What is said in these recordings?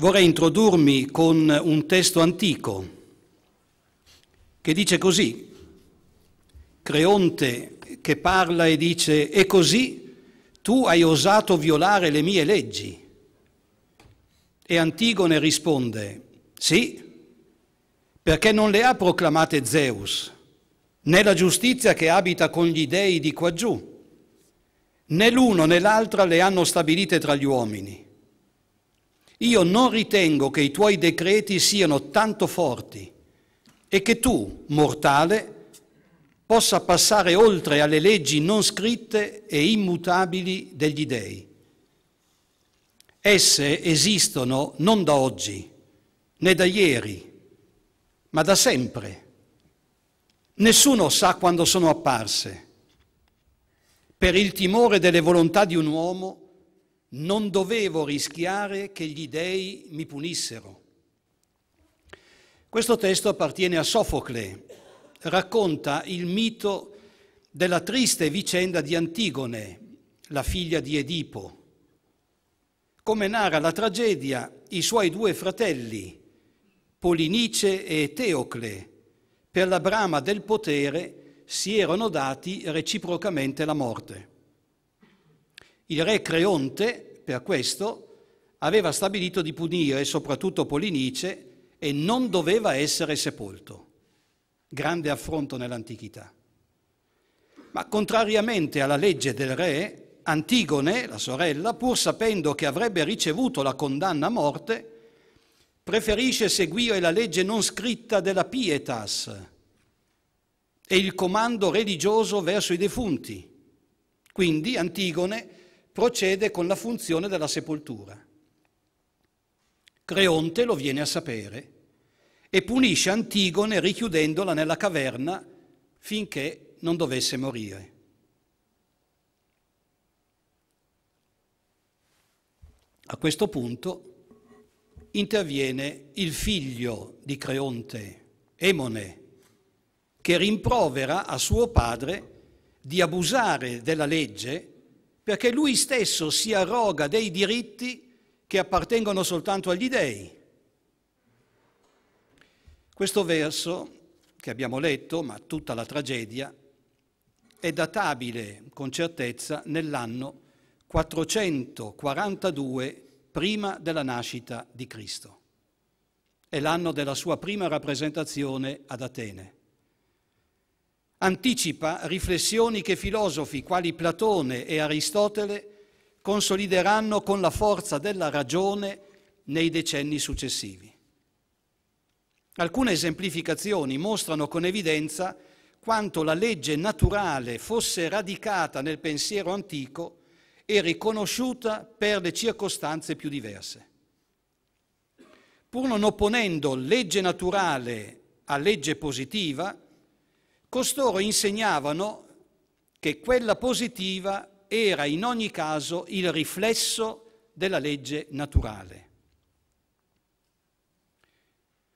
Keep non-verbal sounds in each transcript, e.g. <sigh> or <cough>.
Vorrei introdurmi con un testo antico che dice così, Creonte che parla e dice, e così tu hai osato violare le mie leggi. E Antigone risponde, sì, perché non le ha proclamate Zeus, né la giustizia che abita con gli dèi di quaggiù, né l'uno né l'altra le hanno stabilite tra gli uomini io non ritengo che i tuoi decreti siano tanto forti e che tu, mortale, possa passare oltre alle leggi non scritte e immutabili degli dèi. Esse esistono non da oggi, né da ieri, ma da sempre. Nessuno sa quando sono apparse. Per il timore delle volontà di un uomo, non dovevo rischiare che gli dei mi punissero. Questo testo appartiene a Sofocle, racconta il mito della triste vicenda di Antigone, la figlia di Edipo. Come narra la tragedia, i suoi due fratelli, Polinice e Teocle, per la brama del potere si erano dati reciprocamente la morte. Il re Creonte per questo aveva stabilito di punire soprattutto Polinice e non doveva essere sepolto. Grande affronto nell'antichità. Ma contrariamente alla legge del re, Antigone, la sorella, pur sapendo che avrebbe ricevuto la condanna a morte, preferisce seguire la legge non scritta della pietas e il comando religioso verso i defunti. Quindi Antigone procede con la funzione della sepoltura. Creonte lo viene a sapere e punisce Antigone richiudendola nella caverna finché non dovesse morire. A questo punto interviene il figlio di Creonte, Emone, che rimprovera a suo padre di abusare della legge perché lui stesso si arroga dei diritti che appartengono soltanto agli dèi. Questo verso che abbiamo letto, ma tutta la tragedia, è databile con certezza nell'anno 442 prima della nascita di Cristo. È l'anno della sua prima rappresentazione ad Atene anticipa riflessioni che filosofi quali Platone e Aristotele consolideranno con la forza della ragione nei decenni successivi. Alcune esemplificazioni mostrano con evidenza quanto la legge naturale fosse radicata nel pensiero antico e riconosciuta per le circostanze più diverse. Pur non opponendo legge naturale a legge positiva, Costoro insegnavano che quella positiva era in ogni caso il riflesso della legge naturale.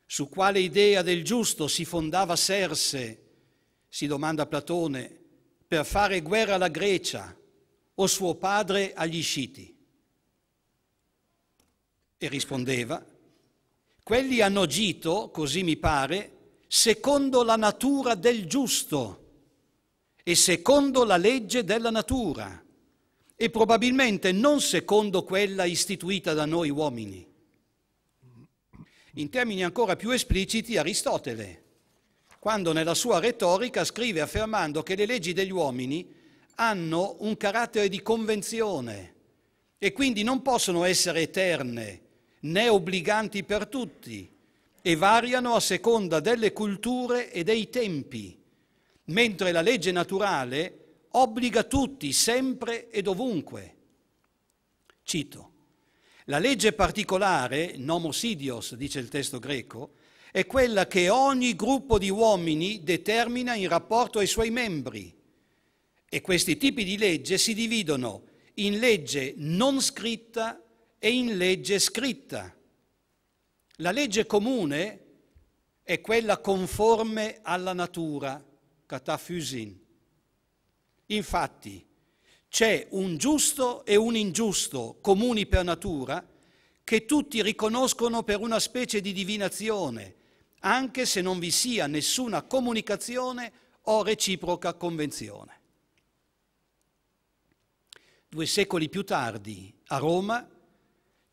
Su quale idea del giusto si fondava Serse, si domanda Platone, per fare guerra alla Grecia o suo padre agli Sciti? E rispondeva, quelli hanno agito, così mi pare, secondo la natura del giusto e secondo la legge della natura e probabilmente non secondo quella istituita da noi uomini. In termini ancora più espliciti, Aristotele, quando nella sua retorica scrive affermando che le leggi degli uomini hanno un carattere di convenzione e quindi non possono essere eterne né obbliganti per tutti, e variano a seconda delle culture e dei tempi, mentre la legge naturale obbliga tutti, sempre e dovunque. Cito, la legge particolare, nomosidios, dice il testo greco, è quella che ogni gruppo di uomini determina in rapporto ai suoi membri. E questi tipi di legge si dividono in legge non scritta e in legge scritta. La legge comune è quella conforme alla natura, cataphysin. Infatti c'è un giusto e un ingiusto comuni per natura che tutti riconoscono per una specie di divinazione, anche se non vi sia nessuna comunicazione o reciproca convenzione. Due secoli più tardi, a Roma,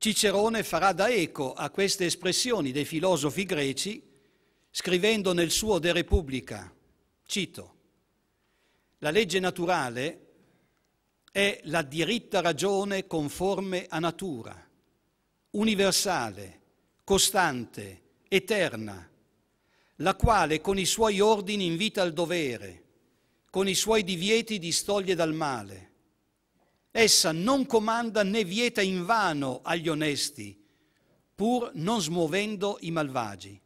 Cicerone farà da eco a queste espressioni dei filosofi greci scrivendo nel suo De Repubblica, cito, la legge naturale è la diritta ragione conforme a natura, universale, costante, eterna, la quale con i suoi ordini invita al dovere, con i suoi divieti distoglie dal male Essa non comanda né vieta invano agli onesti, pur non smuovendo i malvagi.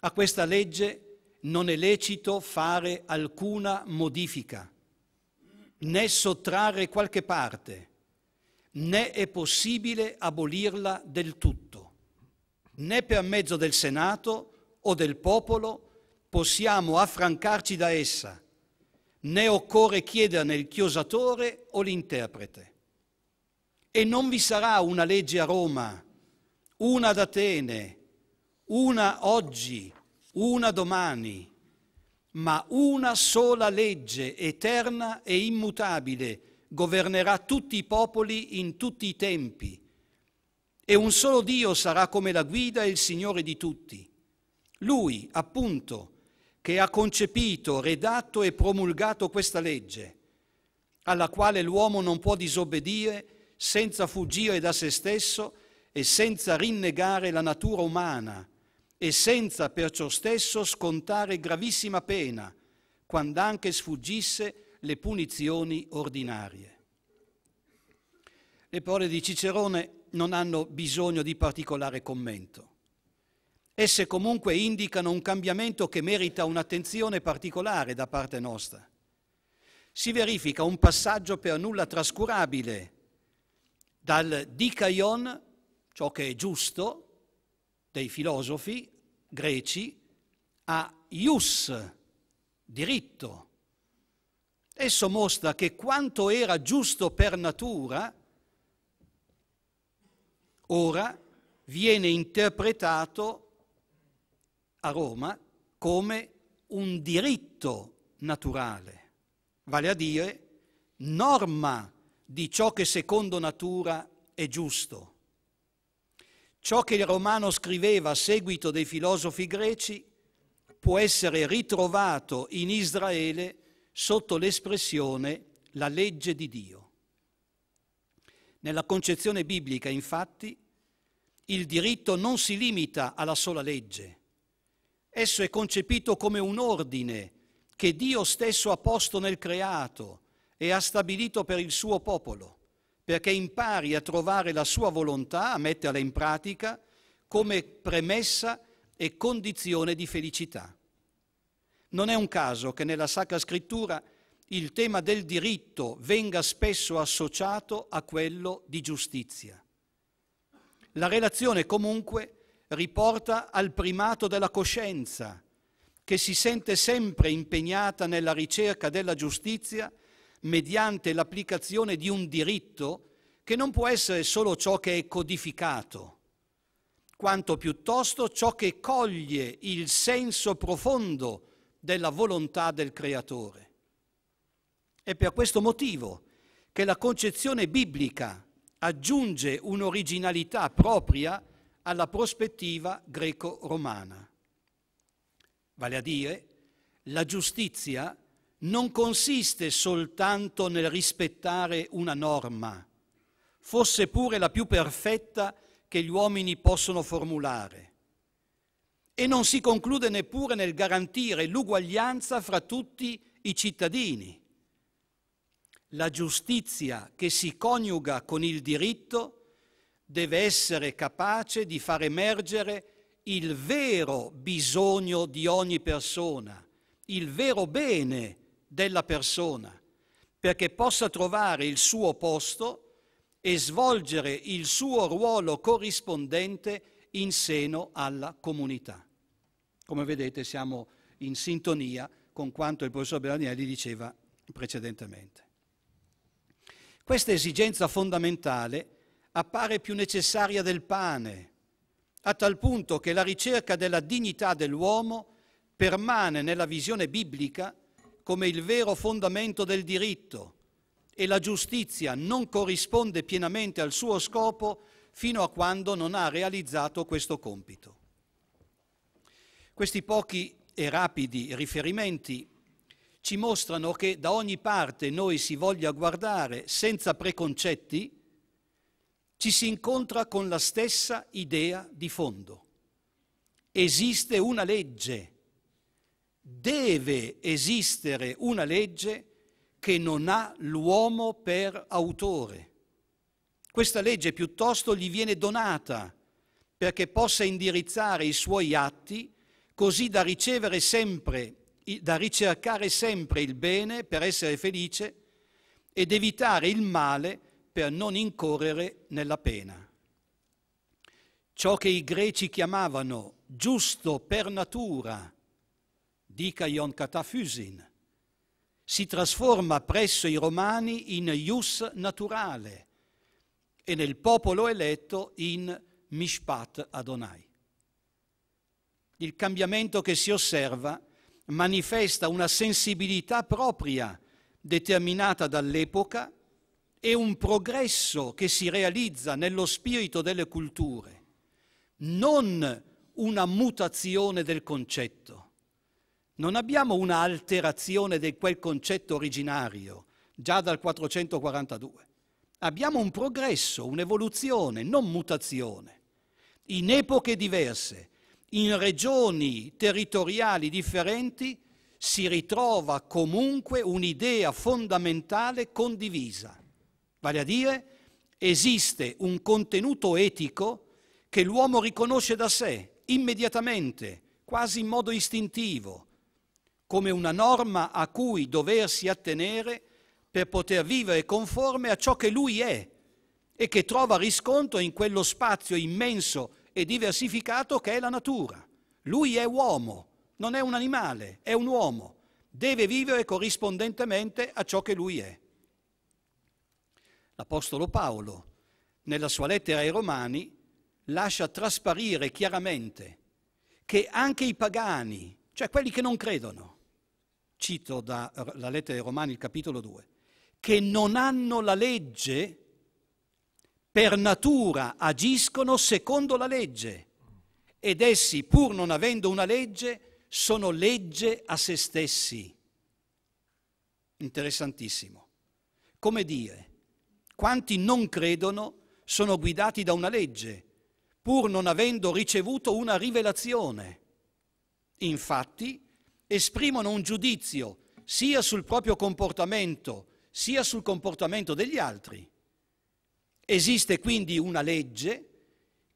A questa legge non è lecito fare alcuna modifica, né sottrarre qualche parte, né è possibile abolirla del tutto. Né per mezzo del Senato o del popolo possiamo affrancarci da essa, né occorre chiederne il chiosatore o l'interprete. E non vi sarà una legge a Roma, una ad Atene, una oggi, una domani, ma una sola legge eterna e immutabile governerà tutti i popoli in tutti i tempi. E un solo Dio sarà come la guida e il Signore di tutti. Lui, appunto, che ha concepito, redatto e promulgato questa legge, alla quale l'uomo non può disobbedire senza fuggire da se stesso e senza rinnegare la natura umana e senza perciò stesso scontare gravissima pena, quando anche sfuggisse le punizioni ordinarie. Le parole di Cicerone non hanno bisogno di particolare commento. Esse comunque indicano un cambiamento che merita un'attenzione particolare da parte nostra. Si verifica un passaggio per nulla trascurabile dal dikaion, ciò che è giusto, dei filosofi greci, a ius, diritto. Esso mostra che quanto era giusto per natura, ora viene interpretato a Roma come un diritto naturale, vale a dire norma di ciò che secondo natura è giusto. Ciò che il romano scriveva a seguito dei filosofi greci può essere ritrovato in Israele sotto l'espressione la legge di Dio. Nella concezione biblica, infatti, il diritto non si limita alla sola legge, Esso è concepito come un ordine che Dio stesso ha posto nel creato e ha stabilito per il suo popolo, perché impari a trovare la sua volontà, a metterla in pratica, come premessa e condizione di felicità. Non è un caso che nella Sacra Scrittura il tema del diritto venga spesso associato a quello di giustizia. La relazione comunque riporta al primato della coscienza, che si sente sempre impegnata nella ricerca della giustizia mediante l'applicazione di un diritto che non può essere solo ciò che è codificato, quanto piuttosto ciò che coglie il senso profondo della volontà del Creatore. È per questo motivo che la concezione biblica aggiunge un'originalità propria alla prospettiva greco-romana. Vale a dire, la giustizia non consiste soltanto nel rispettare una norma, fosse pure la più perfetta che gli uomini possono formulare, e non si conclude neppure nel garantire l'uguaglianza fra tutti i cittadini. La giustizia che si coniuga con il diritto deve essere capace di far emergere il vero bisogno di ogni persona, il vero bene della persona, perché possa trovare il suo posto e svolgere il suo ruolo corrispondente in seno alla comunità. Come vedete siamo in sintonia con quanto il professor Beranielli diceva precedentemente. Questa esigenza fondamentale appare più necessaria del pane, a tal punto che la ricerca della dignità dell'uomo permane nella visione biblica come il vero fondamento del diritto e la giustizia non corrisponde pienamente al suo scopo fino a quando non ha realizzato questo compito. Questi pochi e rapidi riferimenti ci mostrano che da ogni parte noi si voglia guardare senza preconcetti ci si incontra con la stessa idea di fondo. Esiste una legge, deve esistere una legge che non ha l'uomo per autore. Questa legge piuttosto gli viene donata perché possa indirizzare i suoi atti così da ricevere sempre, da ricercare sempre il bene per essere felice ed evitare il male per non incorrere nella pena. Ciò che i greci chiamavano giusto per natura, dica Ion Catafusin, si trasforma presso i romani in ius naturale e nel popolo eletto in mishpat Adonai. Il cambiamento che si osserva manifesta una sensibilità propria determinata dall'epoca è un progresso che si realizza nello spirito delle culture, non una mutazione del concetto. Non abbiamo una alterazione di quel concetto originario, già dal 442. Abbiamo un progresso, un'evoluzione, non mutazione. In epoche diverse, in regioni territoriali differenti, si ritrova comunque un'idea fondamentale condivisa. Vale a dire, esiste un contenuto etico che l'uomo riconosce da sé, immediatamente, quasi in modo istintivo, come una norma a cui doversi attenere per poter vivere conforme a ciò che lui è e che trova riscontro in quello spazio immenso e diversificato che è la natura. Lui è uomo, non è un animale, è un uomo, deve vivere corrispondentemente a ciò che lui è. L'Apostolo Paolo, nella sua lettera ai Romani, lascia trasparire chiaramente che anche i pagani, cioè quelli che non credono, cito dalla lettera ai Romani, il capitolo 2, che non hanno la legge, per natura agiscono secondo la legge ed essi, pur non avendo una legge, sono legge a se stessi. Interessantissimo. Come dire, quanti non credono sono guidati da una legge, pur non avendo ricevuto una rivelazione. Infatti, esprimono un giudizio sia sul proprio comportamento, sia sul comportamento degli altri. Esiste quindi una legge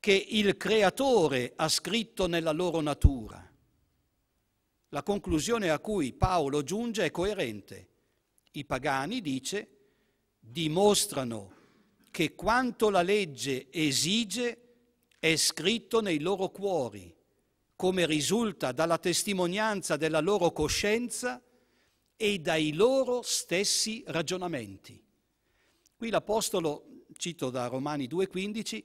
che il Creatore ha scritto nella loro natura. La conclusione a cui Paolo giunge è coerente. I pagani, dice, dimostrano che quanto la legge esige è scritto nei loro cuori, come risulta dalla testimonianza della loro coscienza e dai loro stessi ragionamenti. Qui l'Apostolo, cito da Romani 2,15,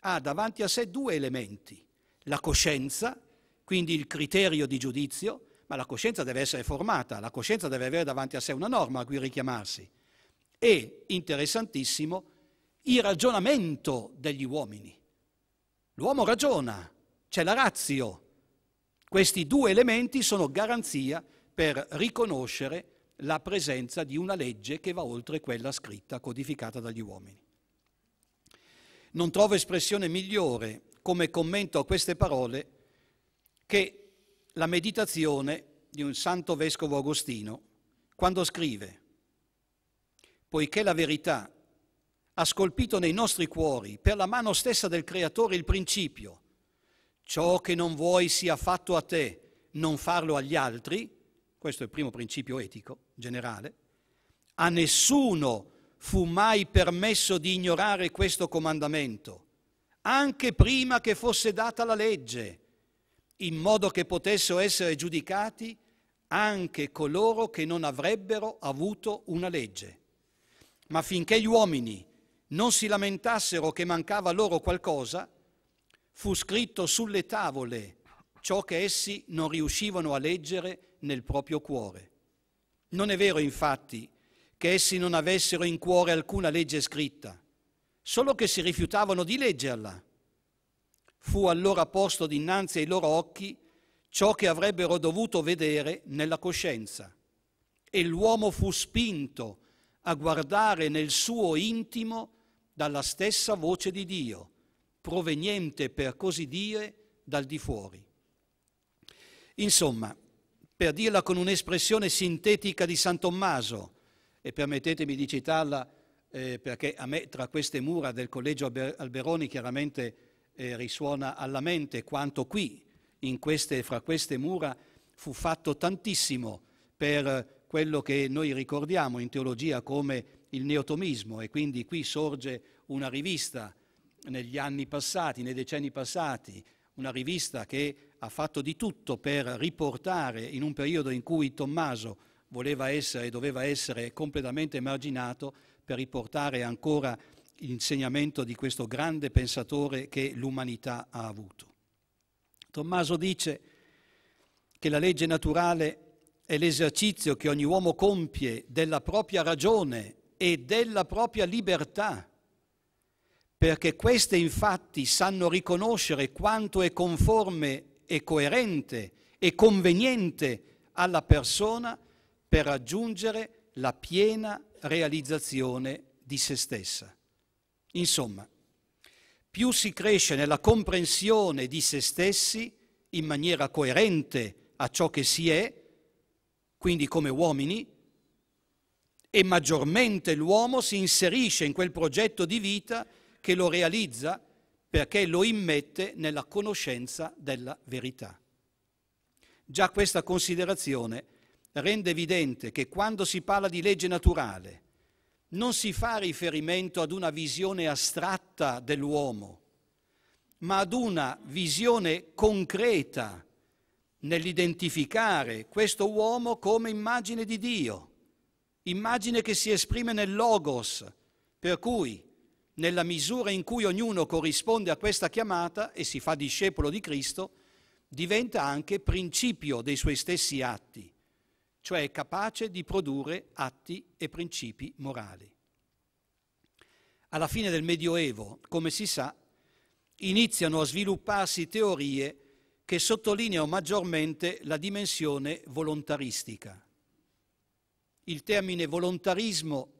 ha davanti a sé due elementi, la coscienza, quindi il criterio di giudizio, ma la coscienza deve essere formata, la coscienza deve avere davanti a sé una norma a cui richiamarsi e, interessantissimo, il ragionamento degli uomini. L'uomo ragiona, c'è la razio. Questi due elementi sono garanzia per riconoscere la presenza di una legge che va oltre quella scritta, codificata dagli uomini. Non trovo espressione migliore come commento a queste parole che la meditazione di un santo vescovo Agostino, quando scrive poiché la verità ha scolpito nei nostri cuori per la mano stessa del Creatore il principio, ciò che non vuoi sia fatto a te, non farlo agli altri, questo è il primo principio etico generale, a nessuno fu mai permesso di ignorare questo comandamento, anche prima che fosse data la legge, in modo che potessero essere giudicati anche coloro che non avrebbero avuto una legge ma finché gli uomini non si lamentassero che mancava loro qualcosa, fu scritto sulle tavole ciò che essi non riuscivano a leggere nel proprio cuore. Non è vero, infatti, che essi non avessero in cuore alcuna legge scritta, solo che si rifiutavano di leggerla. Fu allora posto dinanzi ai loro occhi ciò che avrebbero dovuto vedere nella coscienza. E l'uomo fu spinto a guardare nel suo intimo dalla stessa voce di Dio, proveniente per così dire dal di fuori. Insomma, per dirla con un'espressione sintetica di San Tommaso, e permettetemi di citarla eh, perché a me tra queste mura del collegio Alberoni chiaramente eh, risuona alla mente quanto qui, in queste, fra queste mura, fu fatto tantissimo per quello che noi ricordiamo in teologia come il neotomismo e quindi qui sorge una rivista negli anni passati, nei decenni passati, una rivista che ha fatto di tutto per riportare in un periodo in cui Tommaso voleva essere e doveva essere completamente emarginato per riportare ancora l'insegnamento di questo grande pensatore che l'umanità ha avuto. Tommaso dice che la legge naturale è l'esercizio che ogni uomo compie della propria ragione e della propria libertà, perché queste infatti sanno riconoscere quanto è conforme e coerente e conveniente alla persona per raggiungere la piena realizzazione di se stessa. Insomma, più si cresce nella comprensione di se stessi in maniera coerente a ciò che si è, quindi come uomini, e maggiormente l'uomo si inserisce in quel progetto di vita che lo realizza perché lo immette nella conoscenza della verità. Già questa considerazione rende evidente che quando si parla di legge naturale non si fa riferimento ad una visione astratta dell'uomo, ma ad una visione concreta nell'identificare questo uomo come immagine di Dio, immagine che si esprime nel logos, per cui nella misura in cui ognuno corrisponde a questa chiamata e si fa discepolo di Cristo, diventa anche principio dei suoi stessi atti, cioè capace di produrre atti e principi morali. Alla fine del Medioevo, come si sa, iniziano a svilupparsi teorie che sottolinea maggiormente la dimensione volontaristica. Il termine volontarismo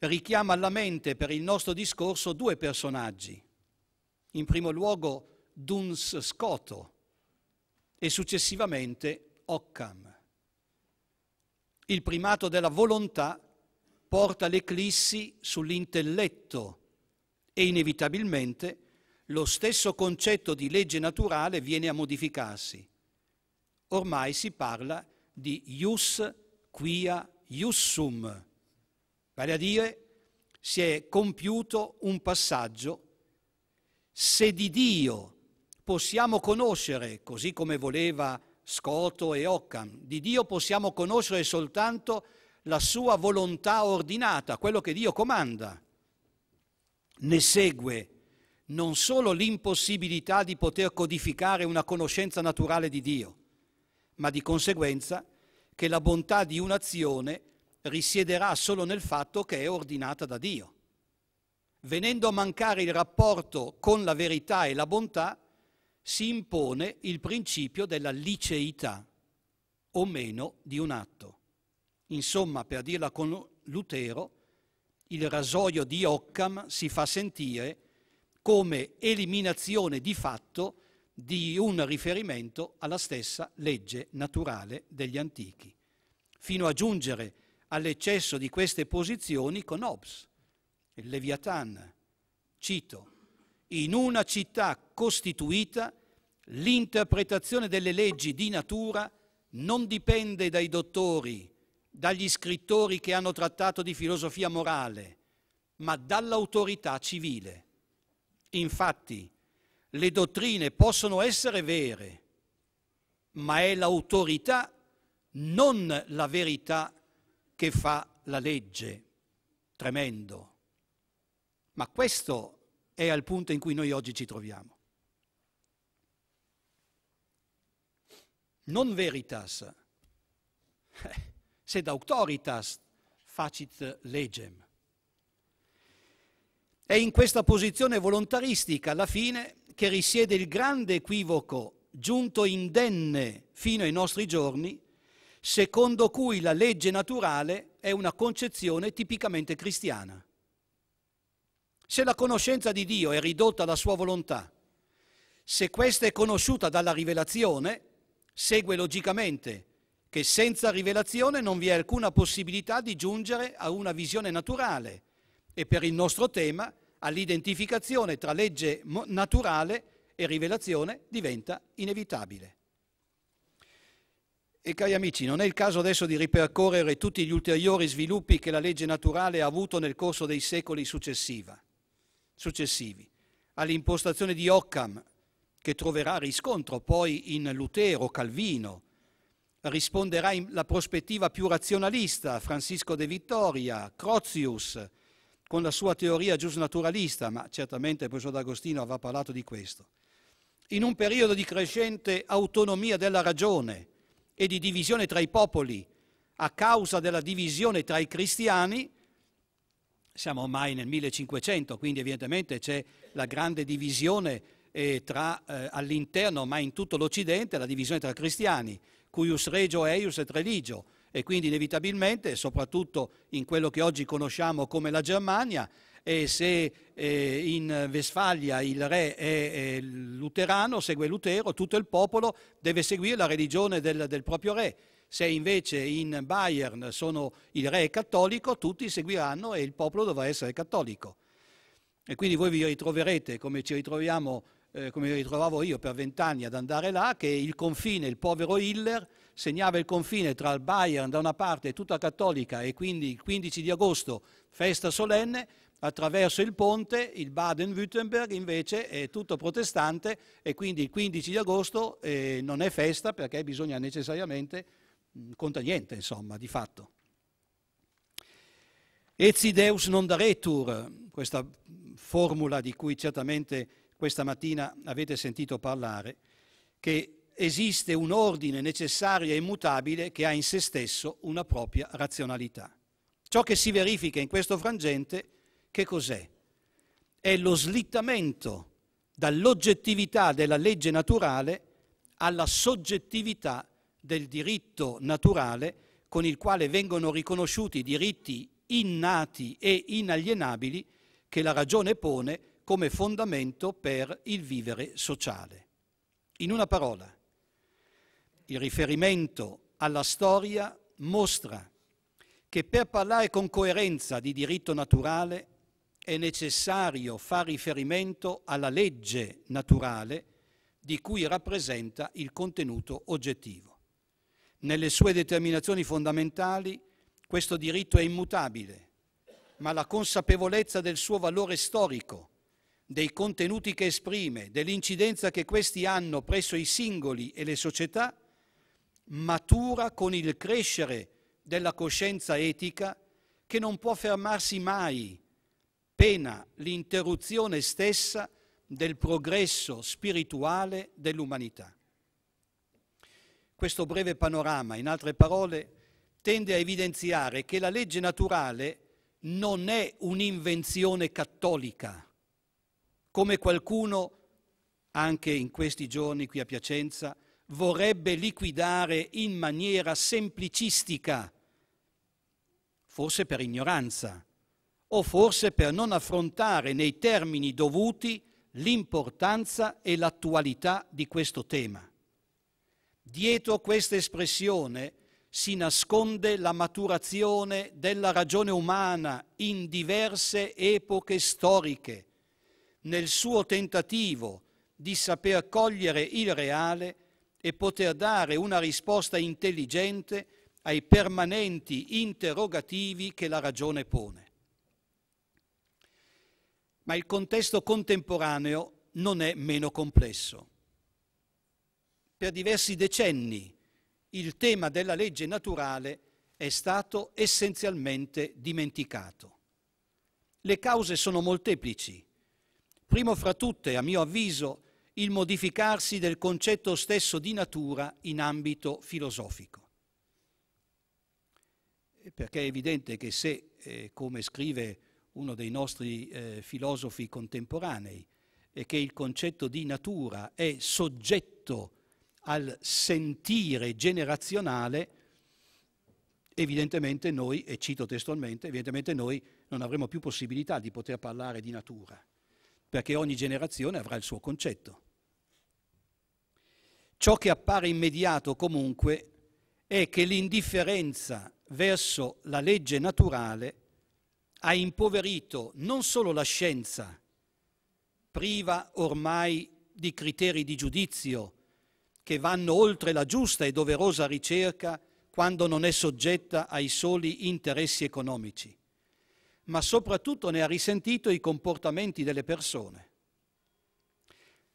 richiama alla mente per il nostro discorso due personaggi. In primo luogo Duns Scoto e successivamente Occam. Il primato della volontà porta l'eclissi sull'intelletto e inevitabilmente lo stesso concetto di legge naturale viene a modificarsi. Ormai si parla di ius quia iussum, vale a dire si è compiuto un passaggio. Se di Dio possiamo conoscere, così come voleva Scoto e Occam, di Dio possiamo conoscere soltanto la sua volontà ordinata, quello che Dio comanda. Ne segue non solo l'impossibilità di poter codificare una conoscenza naturale di Dio, ma di conseguenza che la bontà di un'azione risiederà solo nel fatto che è ordinata da Dio. Venendo a mancare il rapporto con la verità e la bontà, si impone il principio della liceità o meno di un atto. Insomma, per dirla con Lutero, il rasoio di Occam si fa sentire come eliminazione di fatto di un riferimento alla stessa legge naturale degli antichi, fino a giungere all'eccesso di queste posizioni con Hobbes, il Leviathan, cito, in una città costituita l'interpretazione delle leggi di natura non dipende dai dottori, dagli scrittori che hanno trattato di filosofia morale, ma dall'autorità civile. Infatti, le dottrine possono essere vere, ma è l'autorità, non la verità, che fa la legge. Tremendo. Ma questo è al punto in cui noi oggi ci troviamo. Non veritas, <laughs> sed auctoritas facit legem. È in questa posizione volontaristica, alla fine, che risiede il grande equivoco giunto indenne fino ai nostri giorni, secondo cui la legge naturale è una concezione tipicamente cristiana. Se la conoscenza di Dio è ridotta alla sua volontà, se questa è conosciuta dalla rivelazione, segue logicamente che senza rivelazione non vi è alcuna possibilità di giungere a una visione naturale, e per il nostro tema all'identificazione tra legge naturale e rivelazione diventa inevitabile. E cari amici, non è il caso adesso di ripercorrere tutti gli ulteriori sviluppi che la legge naturale ha avuto nel corso dei secoli successivi, all'impostazione di Occam, che troverà riscontro poi in Lutero, Calvino, risponderà in la prospettiva più razionalista Francisco de Vittoria, Crozius, con la sua teoria giusnaturalista, ma certamente il professor D'Agostino aveva parlato di questo. In un periodo di crescente autonomia della ragione e di divisione tra i popoli a causa della divisione tra i cristiani, siamo ormai nel 1500, quindi evidentemente c'è la grande divisione eh, tra, eh, all'interno, ma in tutto l'Occidente, la divisione tra cristiani, cuius regio, eius et religio, e quindi inevitabilmente, soprattutto in quello che oggi conosciamo come la Germania, e se eh, in Vesfalia il re è, è, luterano, segue Lutero, tutto il popolo deve seguire la religione del, del proprio re. Se invece in Bayern sono, il re è cattolico, tutti seguiranno e il popolo dovrà essere cattolico. E quindi voi vi ritroverete, come ci ritroviamo eh, come mi ritrovavo io per vent'anni ad andare là, che il confine, il povero Hiller, segnava il confine tra il Bayern da una parte e tutta cattolica e quindi il 15 di agosto, festa solenne, attraverso il ponte il Baden-Württemberg invece è tutto protestante e quindi il 15 di agosto eh, non è festa perché bisogna necessariamente, mh, mm, conta niente insomma di fatto. Etsi Deus non daretur, questa formula di cui certamente questa mattina avete sentito parlare, che esiste un ordine necessario e immutabile che ha in se stesso una propria razionalità. Ciò che si verifica in questo frangente, che cos'è? È lo slittamento dall'oggettività della legge naturale alla soggettività del diritto naturale con il quale vengono riconosciuti diritti innati e inalienabili che la ragione pone come fondamento per il vivere sociale. In una parola, il riferimento alla storia mostra che per parlare con coerenza di diritto naturale è necessario far riferimento alla legge naturale di cui rappresenta il contenuto oggettivo. Nelle sue determinazioni fondamentali questo diritto è immutabile, ma la consapevolezza del suo valore storico dei contenuti che esprime, dell'incidenza che questi hanno presso i singoli e le società, matura con il crescere della coscienza etica che non può fermarsi mai, pena l'interruzione stessa del progresso spirituale dell'umanità. Questo breve panorama, in altre parole, tende a evidenziare che la legge naturale non è un'invenzione cattolica, come qualcuno, anche in questi giorni qui a Piacenza, vorrebbe liquidare in maniera semplicistica, forse per ignoranza o forse per non affrontare nei termini dovuti l'importanza e l'attualità di questo tema. Dietro questa espressione si nasconde la maturazione della ragione umana in diverse epoche storiche, nel suo tentativo di saper cogliere il reale e poter dare una risposta intelligente ai permanenti interrogativi che la ragione pone. Ma il contesto contemporaneo non è meno complesso. Per diversi decenni il tema della legge naturale è stato essenzialmente dimenticato. Le cause sono molteplici, Primo fra tutte, a mio avviso, il modificarsi del concetto stesso di natura in ambito filosofico. Perché è evidente che se, eh, come scrive uno dei nostri eh, filosofi contemporanei, eh, che il concetto di natura è soggetto al sentire generazionale, evidentemente noi, e cito testualmente, evidentemente noi non avremo più possibilità di poter parlare di natura perché ogni generazione avrà il suo concetto. Ciò che appare immediato comunque è che l'indifferenza verso la legge naturale ha impoverito non solo la scienza, priva ormai di criteri di giudizio che vanno oltre la giusta e doverosa ricerca quando non è soggetta ai soli interessi economici, ma soprattutto ne ha risentito i comportamenti delle persone.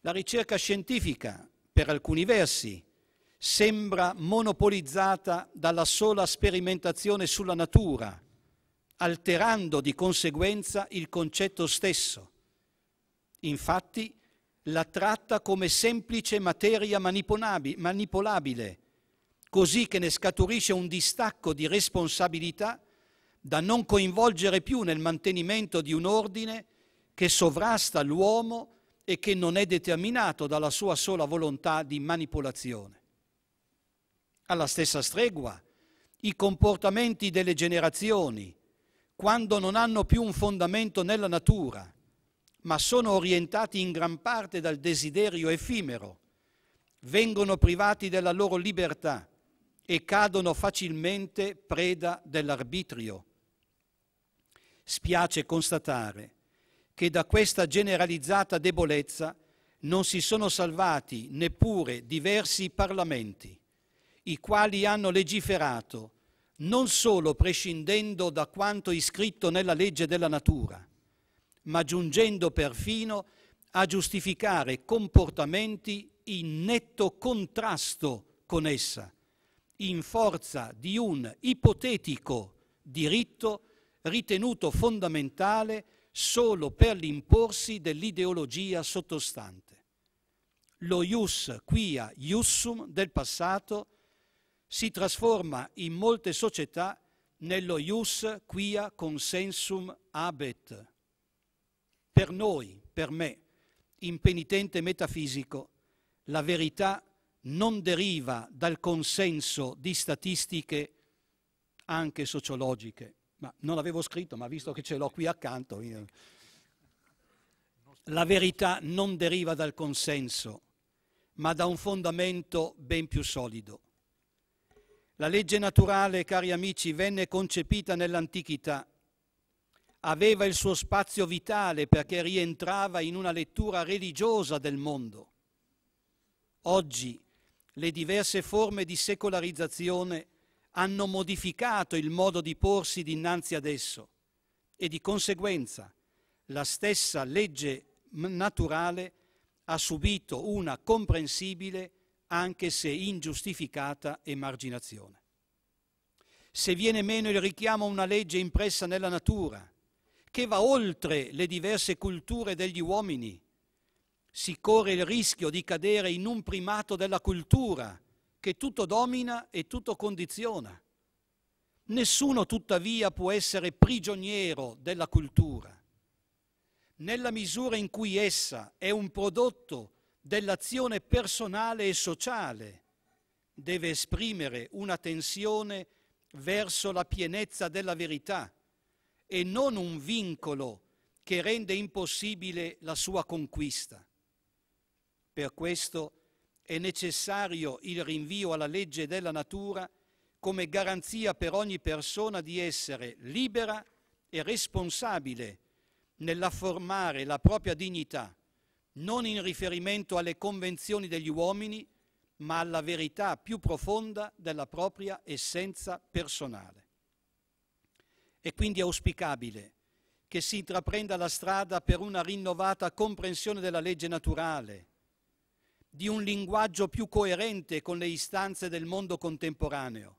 La ricerca scientifica, per alcuni versi, sembra monopolizzata dalla sola sperimentazione sulla natura, alterando di conseguenza il concetto stesso. Infatti la tratta come semplice materia manipolabile, così che ne scaturisce un distacco di responsabilità da non coinvolgere più nel mantenimento di un ordine che sovrasta l'uomo e che non è determinato dalla sua sola volontà di manipolazione. Alla stessa stregua, i comportamenti delle generazioni, quando non hanno più un fondamento nella natura, ma sono orientati in gran parte dal desiderio effimero, vengono privati della loro libertà e cadono facilmente preda dell'arbitrio, Spiace constatare che da questa generalizzata debolezza non si sono salvati neppure diversi parlamenti, i quali hanno legiferato non solo prescindendo da quanto iscritto nella legge della natura, ma giungendo perfino a giustificare comportamenti in netto contrasto con essa, in forza di un ipotetico diritto ritenuto fondamentale solo per l'imporsi dell'ideologia sottostante. Lo ius quia iussum del passato si trasforma in molte società nello ius quia consensum abet. Per noi, per me, impenitente metafisico, la verità non deriva dal consenso di statistiche anche sociologiche, ma non l'avevo scritto, ma visto che ce l'ho qui accanto, io... la verità non deriva dal consenso, ma da un fondamento ben più solido. La legge naturale, cari amici, venne concepita nell'antichità, aveva il suo spazio vitale perché rientrava in una lettura religiosa del mondo. Oggi le diverse forme di secolarizzazione hanno modificato il modo di porsi dinanzi ad esso e di conseguenza la stessa legge naturale ha subito una comprensibile, anche se ingiustificata, emarginazione. Se viene meno il richiamo a una legge impressa nella natura, che va oltre le diverse culture degli uomini, si corre il rischio di cadere in un primato della cultura, che tutto domina e tutto condiziona. Nessuno tuttavia può essere prigioniero della cultura, nella misura in cui essa è un prodotto dell'azione personale e sociale, deve esprimere una tensione verso la pienezza della verità e non un vincolo che rende impossibile la sua conquista. Per questo è necessario il rinvio alla legge della natura come garanzia per ogni persona di essere libera e responsabile nell'affermare la propria dignità, non in riferimento alle convenzioni degli uomini, ma alla verità più profonda della propria essenza personale. È quindi auspicabile che si intraprenda la strada per una rinnovata comprensione della legge naturale, di un linguaggio più coerente con le istanze del mondo contemporaneo,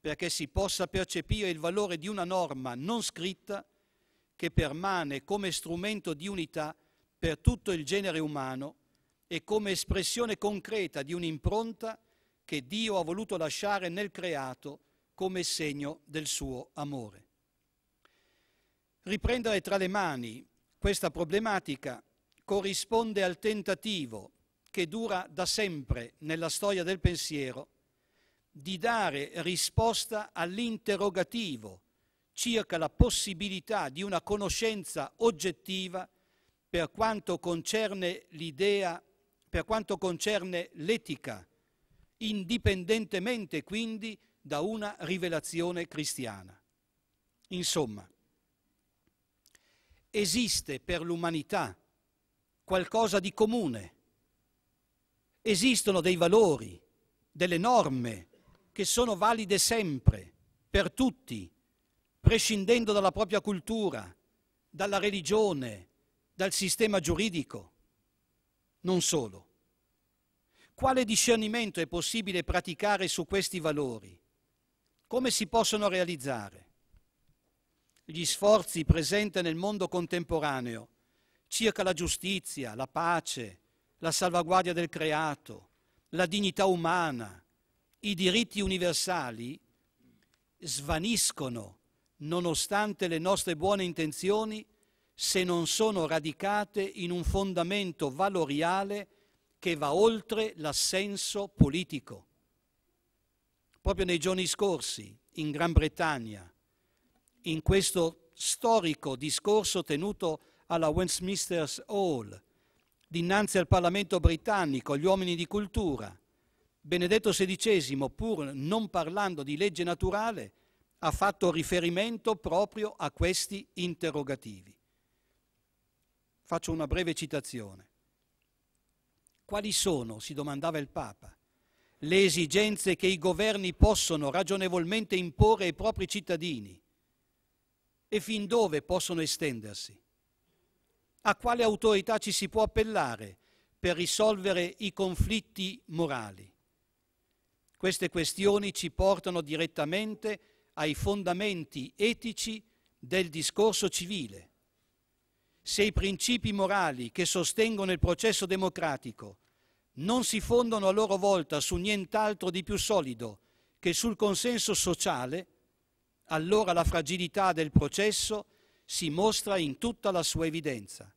perché si possa percepire il valore di una norma non scritta che permane come strumento di unità per tutto il genere umano e come espressione concreta di un'impronta che Dio ha voluto lasciare nel creato come segno del suo amore. Riprendere tra le mani questa problematica corrisponde al tentativo che dura da sempre nella storia del pensiero, di dare risposta all'interrogativo circa la possibilità di una conoscenza oggettiva per quanto concerne l'idea, per quanto concerne l'etica, indipendentemente quindi da una rivelazione cristiana. Insomma, esiste per l'umanità qualcosa di comune Esistono dei valori, delle norme che sono valide sempre, per tutti, prescindendo dalla propria cultura, dalla religione, dal sistema giuridico. Non solo. Quale discernimento è possibile praticare su questi valori? Come si possono realizzare? Gli sforzi presenti nel mondo contemporaneo circa la giustizia, la pace, la salvaguardia del creato, la dignità umana, i diritti universali, svaniscono nonostante le nostre buone intenzioni se non sono radicate in un fondamento valoriale che va oltre l'assenso politico. Proprio nei giorni scorsi, in Gran Bretagna, in questo storico discorso tenuto alla Westminster Hall, dinanzi al Parlamento britannico, agli uomini di cultura. Benedetto XVI, pur non parlando di legge naturale, ha fatto riferimento proprio a questi interrogativi. Faccio una breve citazione. Quali sono, si domandava il Papa, le esigenze che i governi possono ragionevolmente imporre ai propri cittadini e fin dove possono estendersi? A quale autorità ci si può appellare per risolvere i conflitti morali? Queste questioni ci portano direttamente ai fondamenti etici del discorso civile. Se i principi morali che sostengono il processo democratico non si fondano a loro volta su nient'altro di più solido che sul consenso sociale, allora la fragilità del processo è si mostra in tutta la sua evidenza.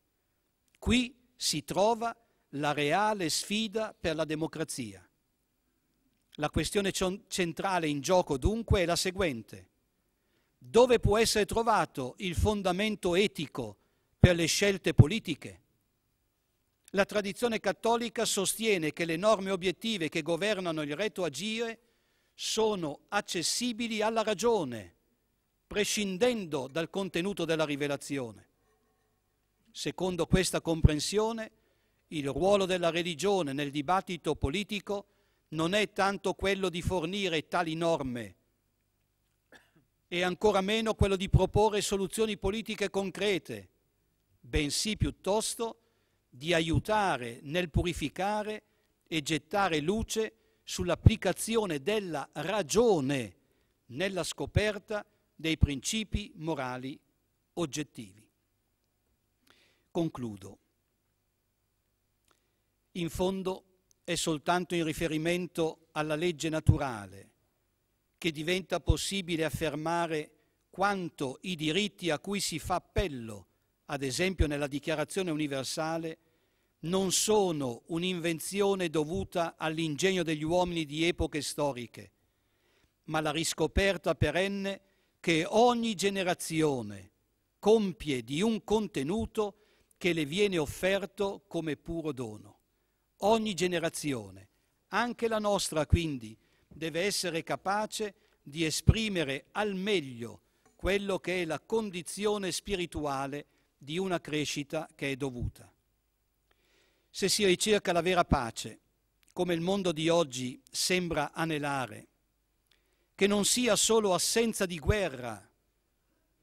Qui si trova la reale sfida per la democrazia. La questione centrale in gioco dunque è la seguente. Dove può essere trovato il fondamento etico per le scelte politiche? La tradizione cattolica sostiene che le norme obiettive che governano il retto agire sono accessibili alla ragione prescindendo dal contenuto della rivelazione. Secondo questa comprensione, il ruolo della religione nel dibattito politico non è tanto quello di fornire tali norme, e ancora meno quello di proporre soluzioni politiche concrete, bensì piuttosto di aiutare nel purificare e gettare luce sull'applicazione della ragione nella scoperta dei principi morali oggettivi. Concludo. In fondo è soltanto in riferimento alla legge naturale che diventa possibile affermare quanto i diritti a cui si fa appello, ad esempio nella Dichiarazione universale, non sono un'invenzione dovuta all'ingegno degli uomini di epoche storiche, ma la riscoperta perenne che ogni generazione compie di un contenuto che le viene offerto come puro dono. Ogni generazione, anche la nostra quindi, deve essere capace di esprimere al meglio quello che è la condizione spirituale di una crescita che è dovuta. Se si ricerca la vera pace, come il mondo di oggi sembra anelare, che non sia solo assenza di guerra,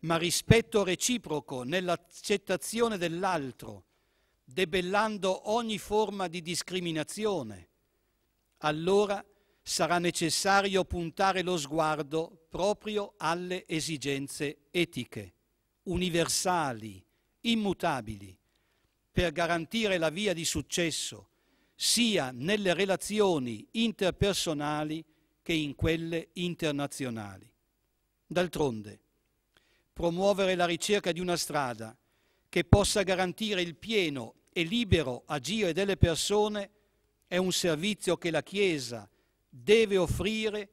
ma rispetto reciproco nell'accettazione dell'altro, debellando ogni forma di discriminazione, allora sarà necessario puntare lo sguardo proprio alle esigenze etiche, universali, immutabili, per garantire la via di successo sia nelle relazioni interpersonali che in quelle internazionali. D'altronde, promuovere la ricerca di una strada che possa garantire il pieno e libero agire delle persone è un servizio che la Chiesa deve offrire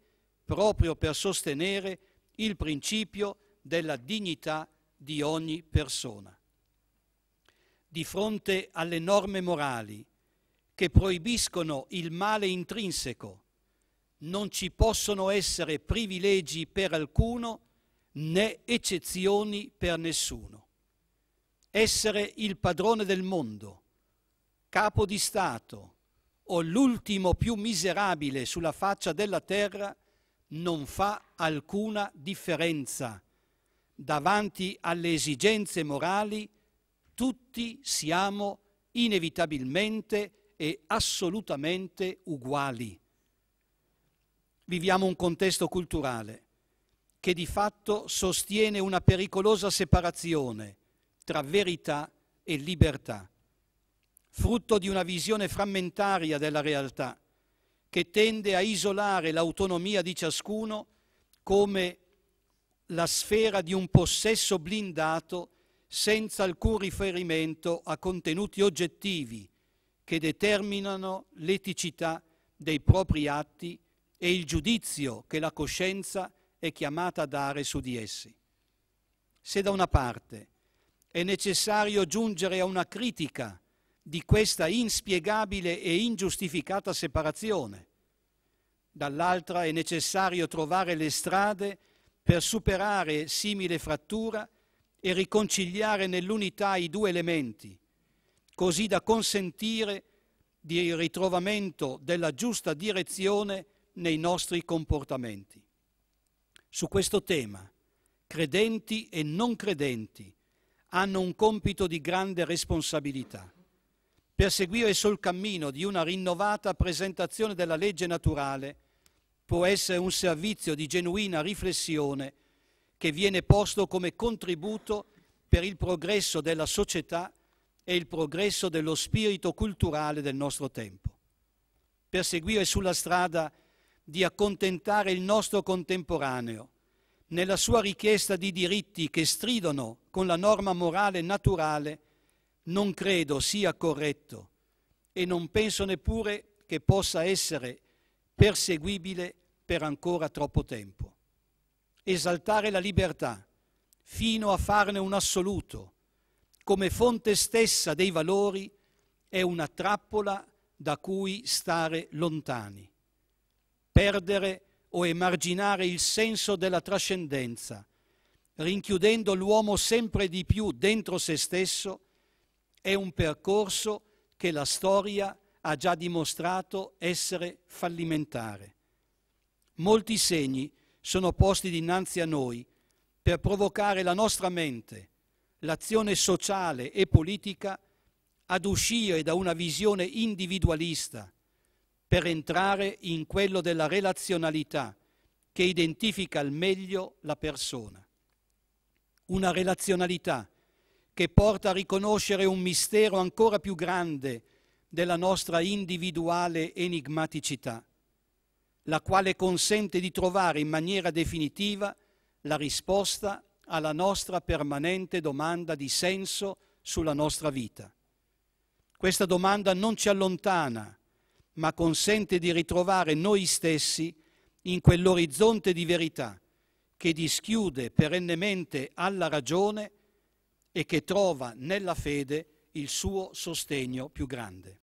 proprio per sostenere il principio della dignità di ogni persona. Di fronte alle norme morali che proibiscono il male intrinseco non ci possono essere privilegi per alcuno né eccezioni per nessuno. Essere il padrone del mondo, capo di Stato o l'ultimo più miserabile sulla faccia della terra non fa alcuna differenza. Davanti alle esigenze morali tutti siamo inevitabilmente e assolutamente uguali viviamo un contesto culturale che di fatto sostiene una pericolosa separazione tra verità e libertà, frutto di una visione frammentaria della realtà che tende a isolare l'autonomia di ciascuno come la sfera di un possesso blindato senza alcun riferimento a contenuti oggettivi che determinano l'eticità dei propri atti e il giudizio che la coscienza è chiamata a dare su di essi. Se da una parte è necessario giungere a una critica di questa inspiegabile e ingiustificata separazione, dall'altra è necessario trovare le strade per superare simile frattura e riconciliare nell'unità i due elementi, così da consentire il ritrovamento della giusta direzione nei nostri comportamenti. Su questo tema, credenti e non credenti hanno un compito di grande responsabilità. Per seguire sul cammino di una rinnovata presentazione della legge naturale può essere un servizio di genuina riflessione che viene posto come contributo per il progresso della società e il progresso dello spirito culturale del nostro tempo. Per seguire sulla strada di accontentare il nostro contemporaneo nella sua richiesta di diritti che stridono con la norma morale naturale non credo sia corretto e non penso neppure che possa essere perseguibile per ancora troppo tempo. Esaltare la libertà fino a farne un assoluto come fonte stessa dei valori è una trappola da cui stare lontani perdere o emarginare il senso della trascendenza, rinchiudendo l'uomo sempre di più dentro se stesso, è un percorso che la storia ha già dimostrato essere fallimentare. Molti segni sono posti dinanzi a noi per provocare la nostra mente, l'azione sociale e politica, ad uscire da una visione individualista, per entrare in quello della relazionalità che identifica al meglio la persona. Una relazionalità che porta a riconoscere un mistero ancora più grande della nostra individuale enigmaticità, la quale consente di trovare in maniera definitiva la risposta alla nostra permanente domanda di senso sulla nostra vita. Questa domanda non ci allontana ma consente di ritrovare noi stessi in quell'orizzonte di verità che dischiude perennemente alla ragione e che trova nella fede il suo sostegno più grande.